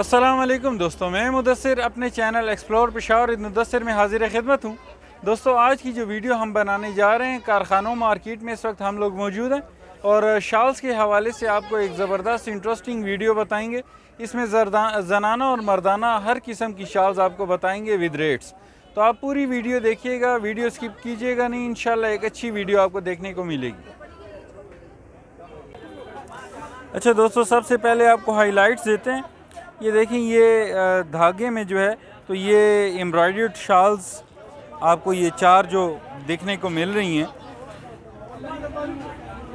असलम दोस्तों मैं मुदसर अपने चैनल एक्सप्लोर पेशावर मुदसर में हाजिर खिदमत हूँ दोस्तों आज की जो वीडियो हम बनाने जा रहे हैं कारखानों मार्केट में इस वक्त हम लोग मौजूद हैं और शाल्स के हवाले से आपको एक ज़बरदस्त इंटरेस्टिंग वीडियो बताएंगे इसमें जनाना और मर्दाना हर किस्म की शाल्स आपको बताएंगे विद रेट्स तो आप पूरी वीडियो देखिएगा वीडियो स्किप कीजिएगा नहीं इन एक अच्छी वीडियो आपको देखने को मिलेगी अच्छा दोस्तों सबसे पहले आपको हाईलाइट्स देते हैं ये देखें ये धागे में जो है तो ये एम्ब्रॉयड शाल्स आपको ये चार जो देखने को मिल रही हैं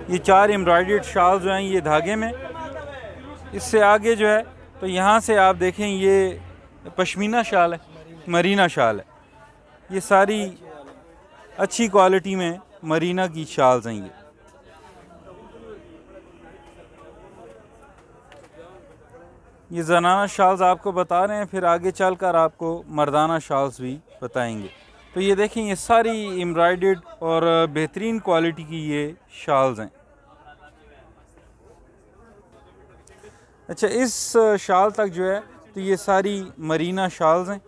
ये चार एम्ब्रॉयड शाल जो हैं ये धागे में इससे आगे जो है तो यहाँ से आप देखें ये पश्मीना शाल है मरीना शाल है ये सारी अच्छी क्वालिटी में मरीना की शाल्स हैं ये ये जनाना शाल्स आपको बता रहे हैं फिर आगे चल कर आपको मर्दाना शाल्स भी बताएंगे तो ये देखें ये सारी एम्ब्रॉयड और बेहतरीन क्वालिटी की ये शाल्स हैं अच्छा इस शाल तक जो है तो ये सारी मरीना शाल्स हैं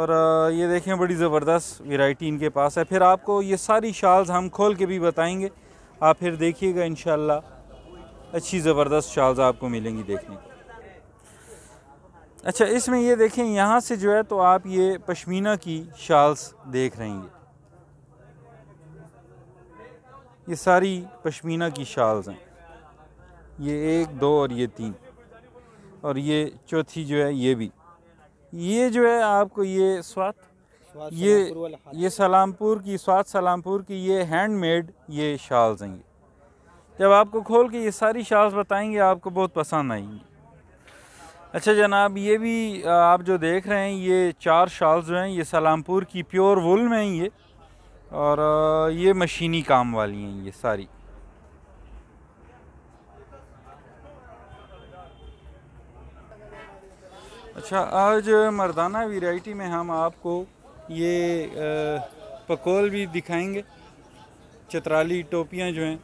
और ये देखें बड़ी ज़बरदस्त वैरायटी इनके पास है फिर आपको ये सारी शाल्स हम खोल के भी बताएंगे आप फिर देखिएगा इन अच्छी ज़बरदस्त शाल्स आपको मिलेंगी देखने को अच्छा इसमें ये देखें यहाँ से जो है तो आप ये पशमीना की शाल्स देख रहे हैं ये सारी पश्मीना की शाल्स हैं ये एक दो और ये तीन और ये चौथी जो है ये भी ये जो है आपको ये स्वात ये ये सलामपुर की स्वात सलामपुर की ये हैंडमेड ये शाल्स हैं ये जब आपको खोल के ये सारी शाल्स बताएंगे आपको बहुत पसंद आएंगी अच्छा जनाब ये भी आप जो देख रहे हैं ये चार शाल जो हैं ये सलामपुर की प्योर वुल में हैं ये और ये मशीनी काम वाली हैं ये सारी अच्छा आज मर्दाना वैरायटी में हम आपको ये पकोल भी दिखाएंगे चतराली टोपियाँ जो हैं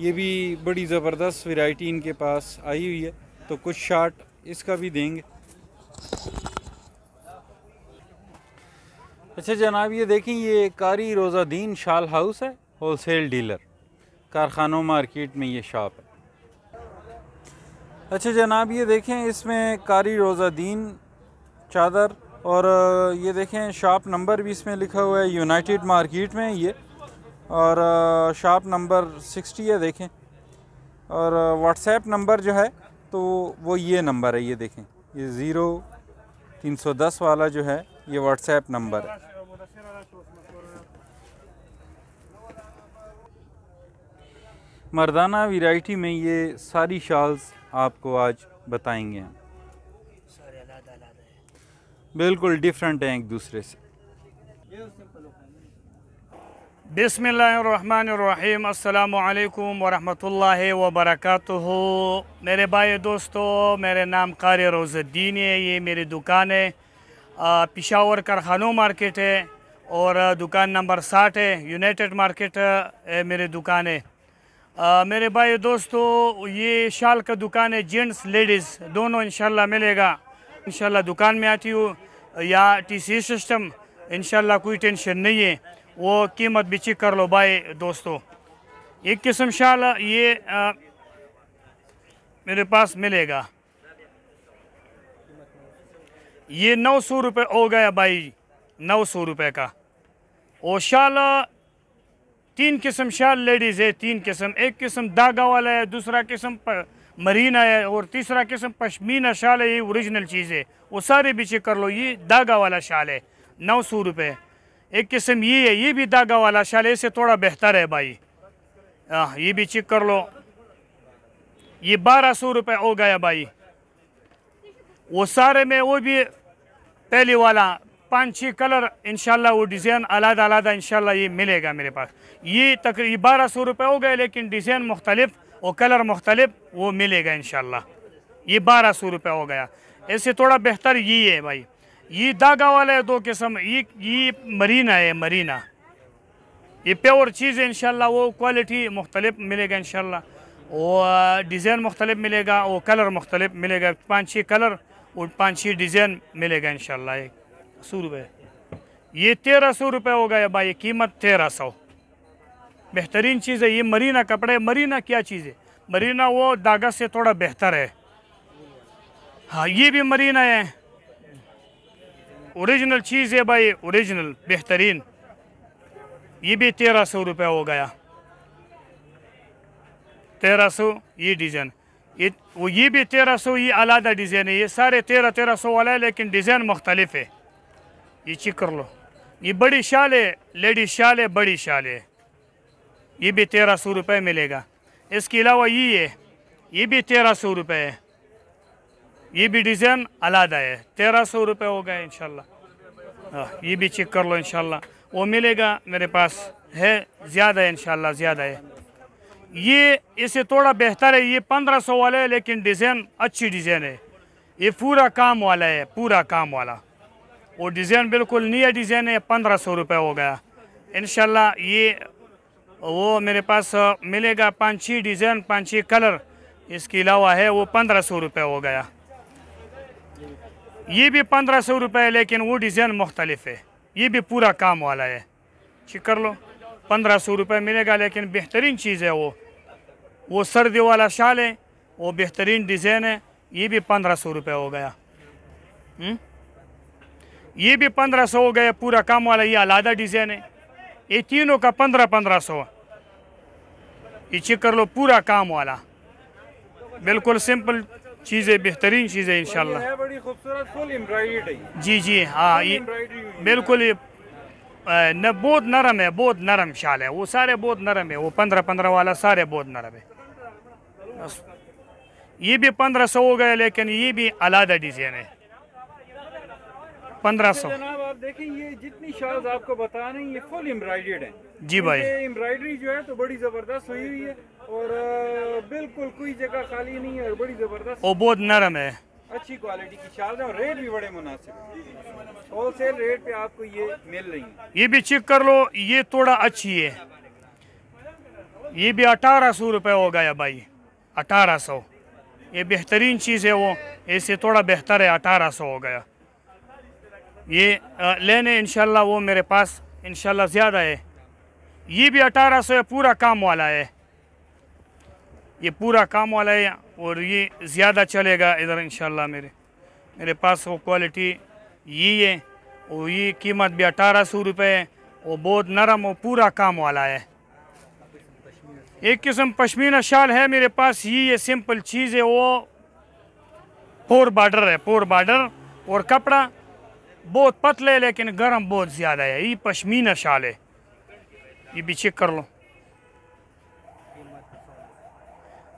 ये भी बड़ी ज़बरदस्त वैरायटी इनके पास आई हुई है तो कुछ शार्ट इसका भी देंगे अच्छा जनाब ये देखें ये कारी रोज़ादीन शाल हाउस है होलसेल डीलर कारखानों मार्केट में ये शॉप है अच्छा जनाब ये देखें इसमें कारी रोज़ादीन चादर और ये देखें शॉप नंबर भी इसमें लिखा हुआ है यूनाइटेड मार्केट में ये और शॉप नंबर सिक्सटी है देखें और व्हाट्सएप नंबर जो है तो वो ये नंबर है ये देखें ये ज़ीरो तीन सौ दस वाला जो है ये व्हाट्सएप नंबर है मर्दाना वैरायटी में ये सारी शॉल्स आपको आज बताएंगे हम बिल्कुल डिफरेंट हैं एक दूसरे से बिसमीम अल्लाम वरहमतुल्लाह वबरकatuह मेरे भाई दोस्तों मेरे नाम कार रोज़द्दीन है ये मेरी दुकान है पिशावर कारखानों मार्केट है और दुकान नंबर साठ है यूनाइटेड मार्केट है मेरी दुकान है मेरे भाई दोस्तों ये शाल का दुकान है जेंट्स लेडीज़ दोनों इंशाल्लाह मिलेगा इंशाल्लाह दुकान में आती हूँ या टी सी सिस्टम इंशाल्लाह कोई टेंशन नहीं है वो कीमत भी चेक कर लो भाई दोस्तों एक किस्म शाल ये आ, मेरे पास मिलेगा ये नौ सौ रुपये हो गया भाई नौ सौ रुपये का वो शाल तीन किस्म शाल लेडीज़ है तीन किस्म एक किस्म धागा वाला है दूसरा किस्म मरीना है और तीसरा किस्म पश्मीना शाल है ये ओरिजिनल चीज़ है वो सारे भी चेक कर लो ये धागा वाला शाल है नौ सौ रुपये एक किस्म ये है ये भी धागा वाला शाल इससे थोड़ा बेहतर है भाई आ, ये भी चेक कर लो ये बारह सौ रुपये हो गया भाई वो सारे में वो भी पहले वाला पाँच छः कलर इनशाला वो डिज़ाइन अलग अलग इनशाला ये मिलेगा मेरे पास ये तकरीब बारह सौ रुपये हो गए लेकिन डिज़ाइन मुख्तलिफ और कलर मुख्तलिफ वो मिलेगा इनशाला ये बारह सौ रुपये हो गया ऐसे थोड़ा बेहतर ये है भाई ये धागा वाला है दो किस्म ये ये मरीना है मरीना ये प्योर चीज़ है इनशाला वो क्वालिटी मुख्तलिफ मिलेगा इनशाला वो डिज़ाइन मुख्तलिफ मिलेगा वो कलर मुख्तलिफ मिलेगा पाँच छः कलर और पाँच छः डिज़ाइन मिलेगा इनशाला एक सौ रुपये ये तेरह सौ रुपये हो गया भाई कीमत तेरह सौ बेहतरीन चीज़ है ये मरीना कपड़े मरीना क्या चीज़ है मरीना वो दागा से थोड़ा बेहतर है हाँ ये भी मरीना है ओरिजिनल चीज़ है भाई ओरिजिनल बेहतरीन ये भी तेरह सौ रुपये हो गया तेरह सौ ये डिज़ाइन ये वो ये भी तेरह सौ ये अलादा डिज़ाइन है ये सारे तेरह तेरह सौ वाला है लेकिन डिज़ाइन मुख्तलिफ है ये चेक कर लो ये बड़ी शाल है लेडीज शाल है बड़ी शाल है ये भी तेरह सौ रुपये मिलेगा इसके अलावा ये है ये भी तेरह सौ रुपये है ये भी डिज़ाइन अलादा है तेरह सौ रुपये होगा इनशाला हाँ, ये भी चेक कर लो इनशाला वो मिलेगा मेरे पास है ज़्यादा है इनशाला ज़्यादा है ये इसे थोड़ा बेहतर है ये पंद्रह सौ वाला है लेकिन डिज़ाइन अच्छी डिज़ाइन है ये पूरा काम वाला है पूरा काम वाला वो डिज़ाइन बिल्कुल नया डिज़ाइन है पंद्रह सौ रुपये हो गया इन ये वो मेरे पास मिलेगा पाँच छः डिज़ाइन पाँच छः कलर इसके अलावा है वो पंद्रह सौ रुपये हो गया ये भी पंद्रह सौ रुपये है लेकिन वो डिज़ाइन मुख्तलिफ है ये भी पूरा काम वाला है ठीक कर लो पंद्रह सौ रुपये मिलेगा लेकिन बेहतरीन चीज़ है वो वो सर्दी वाला शाल है वो बेहतरीन डिज़ाइन है ये भी पंद्रह सौ रुपये हो गया हुँ? हम्म? ये भी पंद्रह सौ हो गया पूरा काम वाला ये अलादा डिज़ाइन है ये तीनों का पंद्रह पंद्रह सौ ये चेक कर लो पूरा काम वाला बिल्कुल सिंपल चीज़ें बेहतरीन चीज़ें इन बड़ी खूबसूरत जी जी हाँ ये बिल्कुल ये न बहुत नरम है बहुत नरम शाल है वो सारे बहुत नरम है वो पंद्रह पंद्रह वाला सारे बहुत नरम है ये भी पंद्रह सौ हो गया लेकिन ये भी अलादा डिज़ाइन है पंद्रह सौ जनाब आप देखें ये जितनी शॉल्स आपको बता रहे हैं ये फुल एम्ब्रॉयडेड है जी भाई एम्ब्रॉयडरी जो है तो बड़ी जबरदस्त हुई हुई है और बिल्कुल कोई जगह खाली नहीं है और बड़ी जबरदस्त और बहुत नरम है अच्छी क्वालिटी की शाल है और रेट भी बड़े मुनासिब होल सेल रेट पे आपको ये मिल रही है ये भी चेक कर लो ये थोड़ा अच्छी है ये भी अठारह सौ रुपये हो गया भाई अठारह सौ ये बेहतरीन चीज़ है वो ऐसे थोड़ा बेहतर है अठारह सौ हो गया ये लेने इन वो मेरे पास इन ज़्यादा है ये भी अठारह सौ पूरा काम वाला है ये पूरा काम वाला है और ये ज़्यादा चलेगा इधर इन मेरे मेरे पास वो क्वालिटी ये है और ये कीमत भी अठारह सौ रुपये है वो बहुत नरम और पूरा काम वाला है एक किस्म पश्मीना शाल है मेरे पास ये ये सिंपल चीज़ है वो पोर बाडर है पोर बार्डर और कपड़ा बहुत पतले है लेकिन गर्म बहुत ज़्यादा है ये पशमीना शाल है ये भी चेक कर लो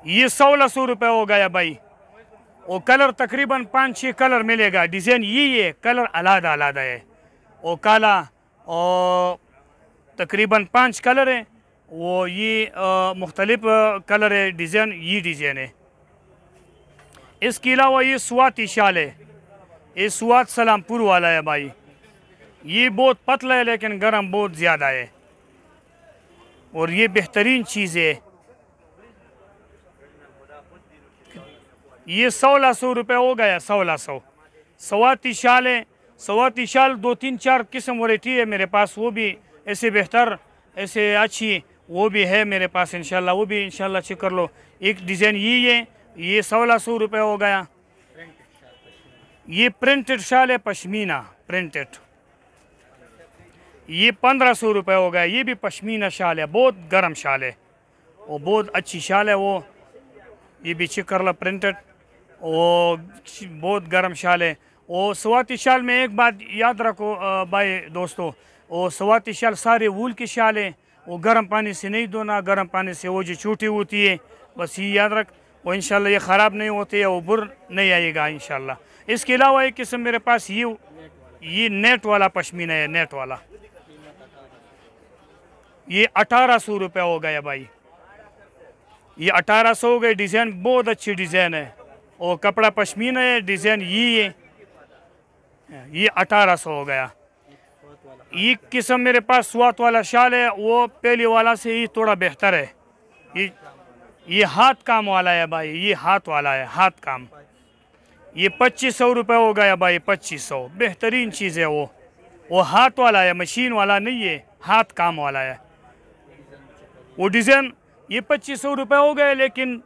ये सोलह सौ रुपये हो गया भाई वो कलर तकरीबन पाँच छः कलर मिलेगा डिज़ाइन यही है कलर अलादा अलादा है वो काला और तकरीबन पाँच कलर है वो ये मुख्तलिफ कलर है डिज़ाइन ये डिज़ाइन है इसके अलावा ये स्वाति शाल है ये सुवाद सलामपुर वाला है भाई ये बहुत पतला है लेकिन गर्म बहुत ज़्यादा है और ये बेहतरीन चीज़ है ये सोलह सौ रुपये हो गया सोलह सौ सवाती शाल है सवाती शाल दो तीन चार किस्म वराइटी है मेरे पास वो भी ऐसे बेहतर ऐसे अच्छी वो भी है मेरे पास इंशाल्लाह वो भी इन चेक कर लो एक डिज़ाइन ये है ये सोलह सौ रुपये हो गया ये प्रिंटेड शाल है पश्मीना प्रिंटेड ये पंद्रह सौ रुपये हो गया ये भी पश्मीना शाल है बहुत गर्म शाल है वो बहुत अच्छी शाल है वो ये भी चिकरला प्रिंटेड वो बहुत गर्म शाल है वो स्वाति शाल में एक बात याद रखो भाई दोस्तों वो स्वाति शाल सारे वूल की शाल है वो गर्म पानी से नहीं धोना गर्म पानी से वो जो छूटी होती है बस ये याद रख वो इन ये ख़राब नहीं होती है बुर नहीं आएगा इन इसके अलावा एक किस्म मेरे पास ये ये नेट वाला पश्मीना है नेट वाला ये अठारह सौ रुपया हो गया भाई ये अठारह सौ हो गए डिज़ाइन बहुत अच्छी डिज़ाइन है और कपड़ा पश्मीना है डिज़ाइन ये है ये अठारह सौ हो गया ये किस्म मेरे पास स्वात वाला शाल है वो पहले वाला से ही थोड़ा बेहतर है ये ये हाथ काम वाला है भाई ये हाथ वाला है हाथ काम ये पच्चीस सौ रुपये हो गया भाई पच्चीस सौ बेहतरीन चीज़ है वो वो हाथ वाला है मशीन वाला नहीं है हाथ काम वाला है वो डिज़ाइन ये पच्चीस सौ रुपये हो गए लेकिन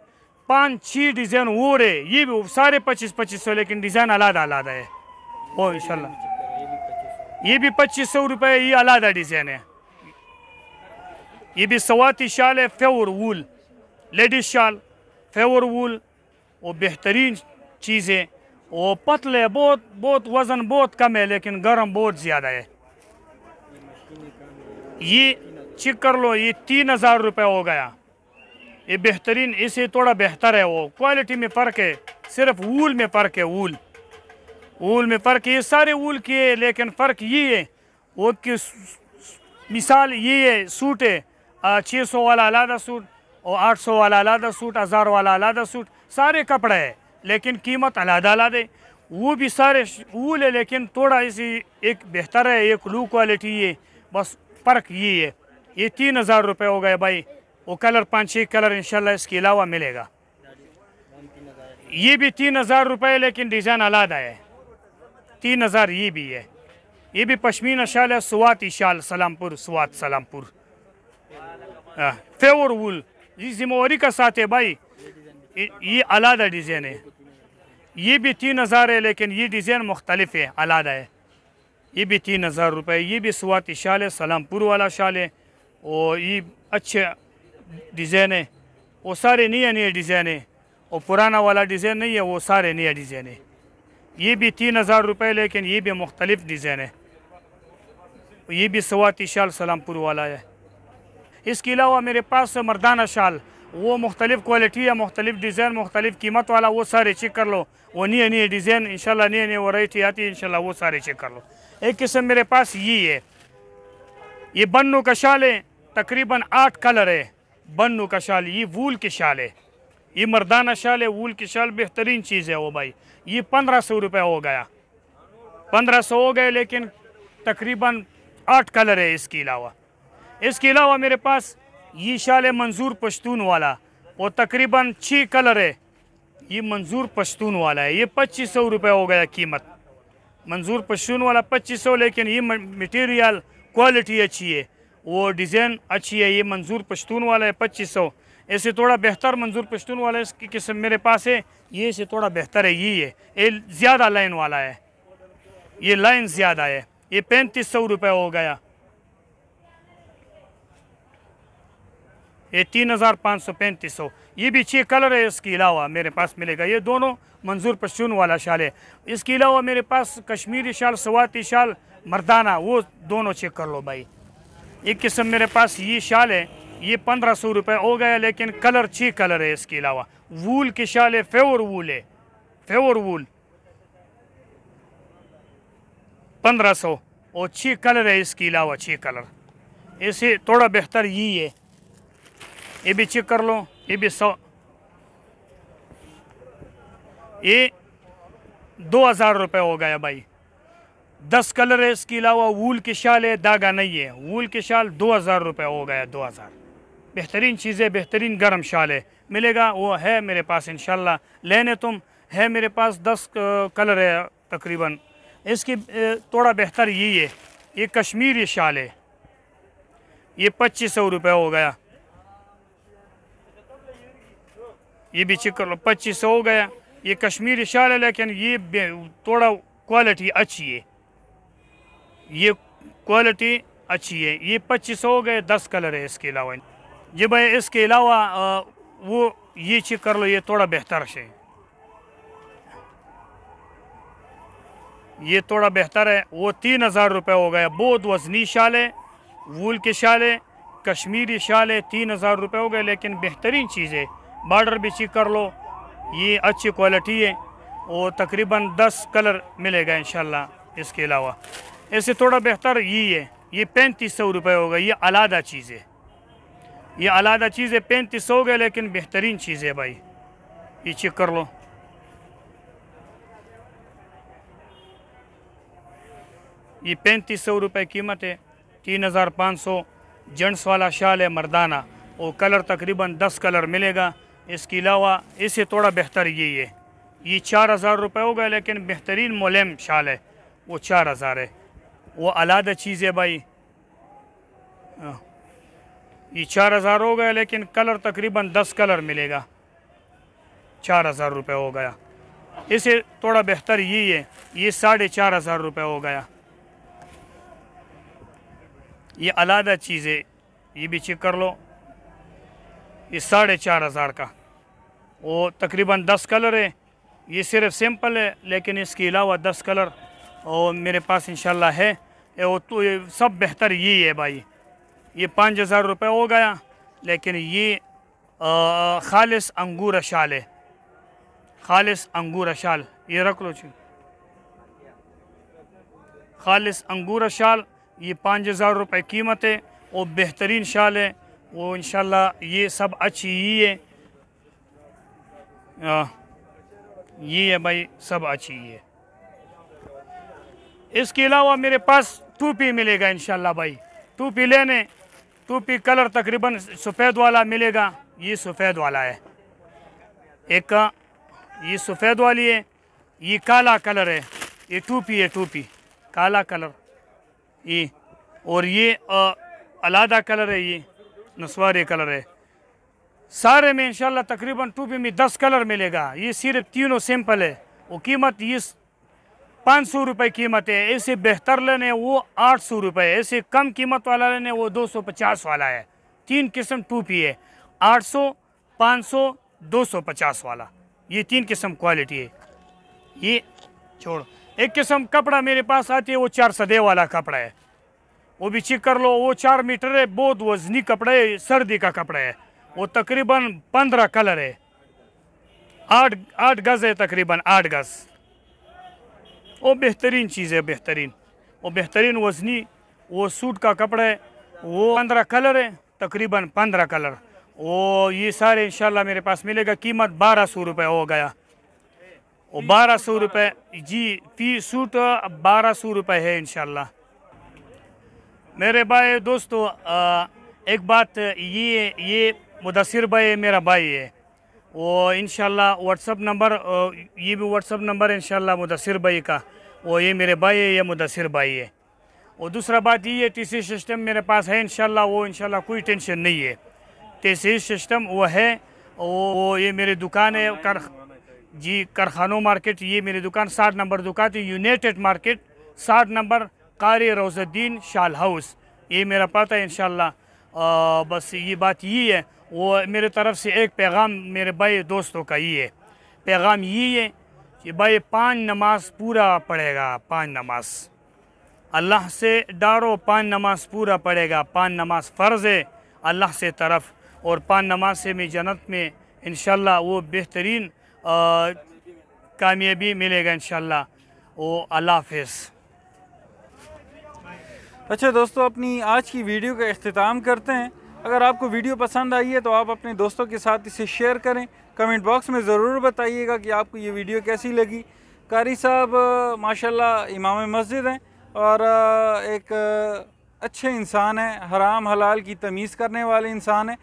पाँच छः डिज़ाइन वो रहे ये भी सारे पच्चीस पच्चीस सौ लेकिन डिज़ाइन अलादा अलादा है ओ इनशा ये भी पच्चीस सौ रुपये ये अलादा डिज़ाइन है ये भी सवाती शाल है फेवर वूल लेडीज़ शाल फेवर वूल वो बेहतरीन चीज़ें वो पतले बहुत बहुत वज़न बहुत कम है लेकिन गर्म बहुत ज़्यादा है ये चेक कर लो ये तीन हज़ार रुपये हो गया ये बेहतरीन इसे थोड़ा बेहतर है वो क्वालिटी में फ़र्क है सिर्फ वूल में फ़र्क है वूल वूल में फ़र्क ये सारे वूल के है लेकिन फ़र्क ये है वो कि मिसाल ये है सूट है छः सौ वाला अलादा सूट और आठ सौ वाला अलादा सूट हज़ार वाला अलादा सूट सारे कपड़े है लेकिन कीमत अलादा अलादे वो भी सारे ऊल है लेकिन थोड़ा इसी एक बेहतर है एक लू क्वालिटी है बस फ़र्क ये है ये तीन हज़ार रुपये हो गए भाई वो कलर पाँच छः कलर इन इसके अलावा मिलेगा ये भी तीन हज़ार रुपये लेकिन डिज़ाइन अलादा है तीन हज़ार ये भी है ये भी पश्मीना शाल है सुवाती शाल सलामपुर सुवात सलामपुर हाँ, फेवर वूल ये जिमोरी का साथ है भाई ये अलादा डिज़ाइन है ये भी तीन हज़ार है लेकिन ये डिज़ाइन मुख्तलिफ है अलादा है ये भी तीन हज़ार रुपये ये भी स्वाति शाल है सलामपुर वाला शाल है और ये अच्छे डिज़ाइन है वो सारे नए नए डिज़ाइन है और पुराना वाला डिज़ाइन नहीं है वो सारे नया डिज़ाइन है ये भी तीन हज़ार रुपये लेकिन ये भी मुख्तलिफ डिज़ाइन है ये भी स्वाति शाल सलामपुर वाला है इसके अलावा मेरे पास मर्दाना शाल वो मुख्तलिफ क्वालिटी या मुख्तलिफ डिज़ाइन मुख्तलिफ कीमत वाला वो सारे चेक कर लो वो नए नए डिज़ाइन इंशाल्लाह नए नए वराइटी आती है इंशाल्लाह वो सारे चेक कर लो एक किस्म मेरे पास यही है ये बन्नू का शाल है तकरीबन आठ कलर है बन्नू का शाल ये वूल की शाल है ये मर्दाना शाल है वूल की शाल बेहतरीन चीज़ है वो भाई ये पंद्रह सौ रुपये हो गया पंद्रह सौ हो गए लेकिन तकरीबन आठ कलर है इसके अलावा इसके अलावा मेरे पास ये शाल है मंजूर पश्तून वाला और तकरीबन छः कलर है ये मंजूर पश्तून वाला है ये पच्चीस सौ रुपये हो गया कीमत मंजूर पश्तून वाला पच्चीस सौ लेकिन ये मटेरियल क्वालिटी अच्छी है वो डिज़ाइन अच्छी है ये मंजूर पश्तून वाला है पच्चीस सौ ऐसे थोड़ा बेहतर मंजूर पश्तून वाला इसकी किस्म मेरे पास है ये से थोड़ा बेहतर है ये है ये ज़्यादा लाइन वाला है ये लाइन ज़्यादा है ये पैंतीस सौ रुपये हो गया ये तीन हज़ार पाँच सौ पैंतीस सौ ये भी छः कलर है इसके अलावा मेरे पास मिलेगा ये दोनों मंजूर पश्चून वाला शाल है इसके अलावा मेरे पास कश्मीरी शाल सवाती शाल मर्दाना वो दोनों चेक कर लो भाई एक किस्म मेरे पास ये शाल है ये पंद्रह सौ रुपये हो गया लेकिन कलर छः कलर है इसके अलावा वूल की शाल है फेवर वूल है फेवर वूल पंद्रह सौ और छः कलर है इसके अलावा छः कलर ऐसे थोड़ा बेहतर यही है ये भी चेक कर लो ये भी सौ ये दो हज़ार रुपये हो गया भाई दस कलर है इसके अलावा वूल की शाल है धागा नहीं है वूल की शाल दो हज़ार रुपये हो गया दो हज़ार बेहतरीन चीज़ें बेहतरीन गर्म शाल है मिलेगा वो है मेरे पास इन लेने तुम है मेरे पास दस कलर है तकरीबन इसकी थोड़ा बेहतर यही है ये कश्मीरी शाल है ये पच्चीस सौ रुपये हो गया ये भी चेक कर लो पच्चीस सौ हो गया ये कश्मीरी शाल है लेकिन ये थोड़ा क्वालिटी अच्छी है ये क्वालिटी अच्छी है ये पच्चीस सौ हो गए दस कलर है इसके अलावा जी भाई इसके अलावा वो ये चेक कर लो ये थोड़ा बेहतर है ये थोड़ा बेहतर है वो तीन हज़ार रुपये हो गया बहुत वजनी शाल है वूल के शाल है कश्मीरी शाल है तीन हज़ार रुपये हो गए लेकिन बेहतरीन चीज़ है बॉर्डर भी चेक कर लो ये अच्छी क्वालिटी है और तकरीबन 10 कलर मिलेगा इन इसके अलावा इससे थोड़ा बेहतर ये है ये पैंतीस सौ रुपये होगा ये अलादा चीज़ है ये अलादा चीज़ है पैंतीस सौ गए लेकिन बेहतरीन चीज़ है भाई ये चेक कर लो ये पैंतीस सौ रुपये कीमत है तीन हज़ार पाँच सौ जेंट्स वाला शाल है मर्दाना और कलर तकरीबन दस कलर मिलेगा इसके अलावा इससे थोड़ा बेहतर यही है ये चार हज़ार रुपये होगा लेकिन बेहतरीन मोलम शाल है वो चार हज़ार है वो अलग चीज़ है भाई ये चार हज़ार हो गया लेकिन कलर तकरीबन दस कलर मिलेगा चार हज़ार रुपये हो गया इसे थोड़ा बेहतर ये है ये साढ़े चार हज़ार रुपये हो गया ये अलग चीज़ है ये भी चेक कर लो ये साढ़े चार हज़ार का वो तकरीबन दस कलर है ये सिर्फ सिंपल है लेकिन इसके अलावा दस कलर और मेरे पास इन है वो तो ये सब बेहतर यही है भाई ये पाँच हज़ार रुपये हो गया लेकिन ये खालिश अंगूर शाल है खालिश अंगूर शाल ये रख लो ची खालिश अंगूर शाल ये पाँच हज़ार रुपये कीमत है वो बेहतरीन शाल है वो इन ये सब अच्छी ही है आ, ये है भाई सब अच्छी ही है इसके अलावा मेरे पास टूपी मिलेगा इन भाई टूपी लेने टूपी कलर तकरीबन सफ़ेद वाला मिलेगा ये सफ़ेद वाला है एक का ये सफ़ेद वाली है ये काला कलर है ये टूपी है टूपी काला कलर ये और ये अलादा कलर है ये नसवारे कलर है सारे में इंशाल्लाह तकरीबन टू बी में दस कलर मिलेगा ये सिर्फ तीनों सिंपल है वो कीमत ये पाँच सौ रुपये कीमत है ऐसे बेहतर लेने वो आठ सौ रुपये ऐसे कम कीमत वाला लेने वो दो सौ पचास वाला है तीन किस्म टूपी है आठ सौ पाँच सौ दो सौ पचास वाला ये तीन किस्म क्वालिटी है ये छोड़ एक किस्म कपड़ा मेरे पास आती है वो चार सदे वाला कपड़ा है वो भी चेक कर लो वो चार मीटर है बहुत वजनी कपड़ा है सर्दी का कपड़ा है वो तकरीबन पंद्रह कलर है आठ आठ गज़ है तकरीबन आठ गज़ वो बेहतरीन चीज़ है बेहतरीन वो बेहतरीन वजनी वो सूट का कपड़ा है वो पंद्रह कलर है तकरीबन पंद्रह कलर वो ये सारे इंशाल्लाह मेरे पास मिलेगा कीमत बारह सौ रुपये हो गया वो बारह सौ रुपये जी फी सूट बारह सौ रुपये है इंशाल्लाह मेरे भाई दोस्तों एक बात ये ये मुदसर भाई मेरा भाई है वो इन व्हाट्सअप नंबर ये भी व्हाट्सअप नंबर है इन मुदसर भाई का वो ये मेरे भाई है ये मुदसर भाई है और दूसरा बात ये है टी सी सिस्टम मेरे पास है इन वो इन कोई टेंशन नहीं है टी सी सिस्टम वो है वो, वो ये मेरी दुकान है कर जी कारखानों मार्केट ये मेरी दुकान साठ नंबर दुकान थी यूनाइटेड मार्केट साठ नंबर कारी रोज़ुद्दीन शाल हाउस ये मेरा पता है इन बस ये बात ये है वो मेरे तरफ़ से एक पैगाम मेरे भाई दोस्तों का ये है पैगाम ये है कि भाई पान नमाज पूरा पड़ेगा पाँच नमाज अल्लाह से डारो पाँच नमाज पूरा पड़ेगा पाँच नमाज फ़र्ज़ है अल्लाह से तरफ और पाँच नमाज से मैं जन्नत में इन वो बेहतरीन कामयाबी मिलेगा इन वो अल्लाह हाफ अच्छा दोस्तों अपनी आज की वीडियो का अख्ताम करते हैं अगर आपको वीडियो पसंद आई है तो आप अपने दोस्तों के साथ इसे शेयर करें कमेंट बॉक्स में ज़रूर बताइएगा कि आपको ये वीडियो कैसी लगी कारी साहब माशाल्लाह इमाम मस्जिद हैं और एक अच्छे इंसान हैं हराम हलाल की तमीज़ करने वाले इंसान हैं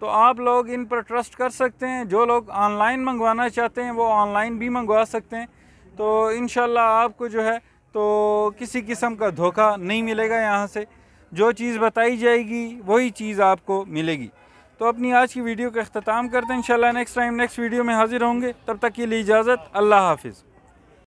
तो आप लोग इन पर ट्रस्ट कर सकते हैं जो लोग ऑनलाइन मंगवाना चाहते हैं वो ऑनलाइन भी मंगवा सकते हैं तो इन आपको जो है तो किसी किस्म का धोखा नहीं मिलेगा यहाँ से जो चीज़ बताई जाएगी वही चीज़ आपको मिलेगी तो अपनी आज की वीडियो का अख्ताम करते हैं इंशाल्लाह नेक्स्ट टाइम नेक्स्ट वीडियो में हाजिर होंगे तब तक के लिए इजाज़त अल्लाह हाफिज़